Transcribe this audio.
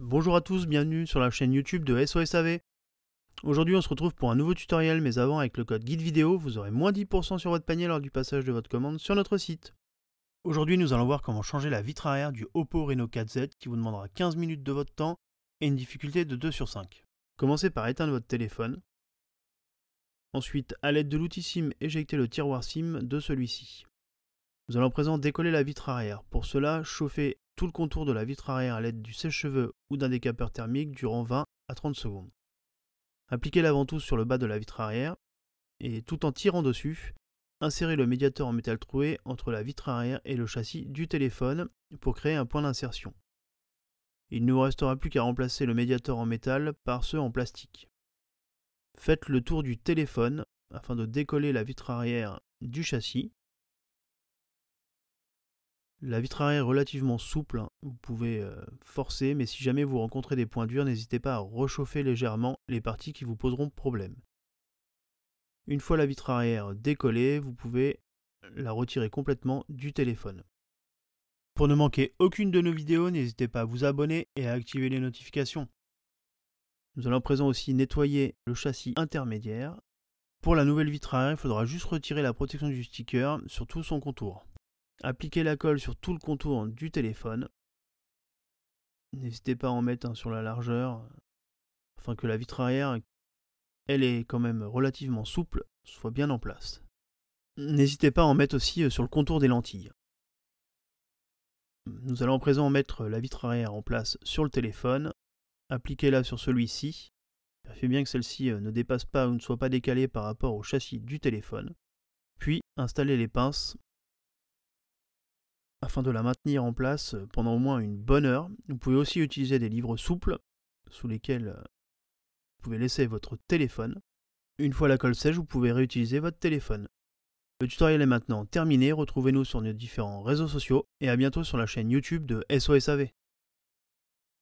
Bonjour à tous, bienvenue sur la chaîne YouTube de SOSAV. Aujourd'hui on se retrouve pour un nouveau tutoriel, mais avant avec le code guide vidéo, vous aurez moins 10% sur votre panier lors du passage de votre commande sur notre site. Aujourd'hui nous allons voir comment changer la vitre arrière du Oppo Reno 4Z qui vous demandera 15 minutes de votre temps et une difficulté de 2 sur 5. Commencez par éteindre votre téléphone. Ensuite, à l'aide de l'outil SIM, éjectez le tiroir SIM de celui-ci. Nous allons présent décoller la vitre arrière. Pour cela, chauffez tout le contour de la vitre arrière à l'aide du sèche-cheveux ou d'un décapeur thermique durant 20 à 30 secondes. Appliquez la sur le bas de la vitre arrière et tout en tirant dessus, insérez le médiateur en métal troué entre la vitre arrière et le châssis du téléphone pour créer un point d'insertion. Il ne vous restera plus qu'à remplacer le médiateur en métal par ceux en plastique. Faites le tour du téléphone afin de décoller la vitre arrière du châssis la vitre arrière est relativement souple, hein. vous pouvez euh, forcer, mais si jamais vous rencontrez des points durs, n'hésitez pas à rechauffer légèrement les parties qui vous poseront problème. Une fois la vitre arrière décollée, vous pouvez la retirer complètement du téléphone. Pour ne manquer aucune de nos vidéos, n'hésitez pas à vous abonner et à activer les notifications. Nous allons à présent aussi nettoyer le châssis intermédiaire. Pour la nouvelle vitre arrière, il faudra juste retirer la protection du sticker sur tout son contour. Appliquez la colle sur tout le contour du téléphone. N'hésitez pas à en mettre sur la largeur, afin que la vitre arrière, elle est quand même relativement souple, soit bien en place. N'hésitez pas à en mettre aussi euh, sur le contour des lentilles. Nous allons à présent mettre la vitre arrière en place sur le téléphone. Appliquez-la sur celui-ci. Faites bien que celle-ci euh, ne dépasse pas ou ne soit pas décalée par rapport au châssis du téléphone. Puis installez les pinces afin de la maintenir en place euh, pendant au moins une bonne heure. Vous pouvez aussi utiliser des livres souples euh, sous lesquels euh, vous pouvez laisser votre téléphone. Une fois la colle sèche, vous pouvez réutiliser votre téléphone. Le tutoriel est maintenant terminé, retrouvez-nous sur nos différents réseaux sociaux et à bientôt sur la chaîne YouTube de SOSAV.